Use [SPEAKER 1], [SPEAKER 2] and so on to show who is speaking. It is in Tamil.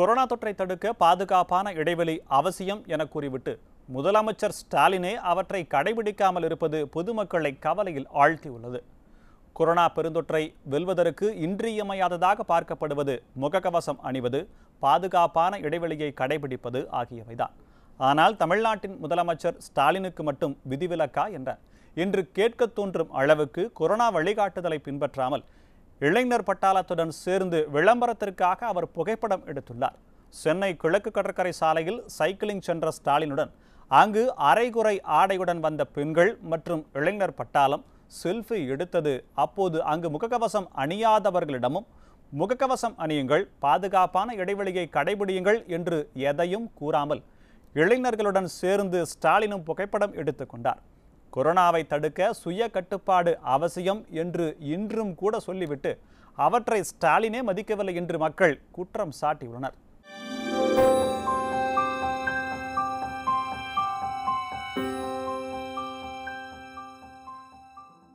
[SPEAKER 1] கொரோனா தொற்றை தடுக்க பாதுகாப்பான இடைவெளி அவசியம் என கூறிவிட்டு முதலமைச்சர் ஸ்டாலினே அவற்றை கடைபிடிக்காமல் இருப்பது பொதுமக்களை கவலையில் ஆழ்த்தியுள்ளது கொரோனா பெருந்தொற்றை வெல்வதற்கு இன்றியமையாததாக பார்க்கப்படுவது முகக்கவசம் அணிவது பாதுகாப்பான இடைவெளியை கடைபிடிப்பது ஆகியவைதான் ஆனால் தமிழ்நாட்டின் முதலமைச்சர் ஸ்டாலினுக்கு மட்டும் விதிவிலக்கா என்றார் இன்று கேட்க தோன்றும் அளவுக்கு கொரோனா வழிகாட்டுதலை பின்பற்றாமல் இளைஞர் பட்டாளத்துடன் சேர்ந்து விளம்பரத்திற்காக அவர் புகைப்படம் எடுத்துள்ளார் சென்னை கிழக்கு கடற்கரை சாலையில் சைக்கிளிங் சென்ற ஸ்டாலினுடன் அங்கு அரைகுறை ஆடையுடன் வந்த பெண்கள் மற்றும் இளைஞர் பட்டாளம் செல்ஃபி எடுத்தது அப்போது அங்கு முகக்கவசம் அணியாதவர்களிடமும் முகக்கவசம் அணியுங்கள் பாதுகாப்பான இடைவெளியை கடைபிடியுங்கள் என்று எதையும் கூறாமல் இளைஞர்களுடன் சேர்ந்து ஸ்டாலினும் புகைப்படம் எடுத்துக்கொண்டார் கொரோனாவை தடுக்க சுய கட்டுப்பாடு அவசியம் என்று இன்றும் கூட சொல்லிவிட்டு அவற்றை ஸ்டாலினே மதிக்கவில்லை என்று மக்கள் குற்றம் சாட்டியுள்ளனர்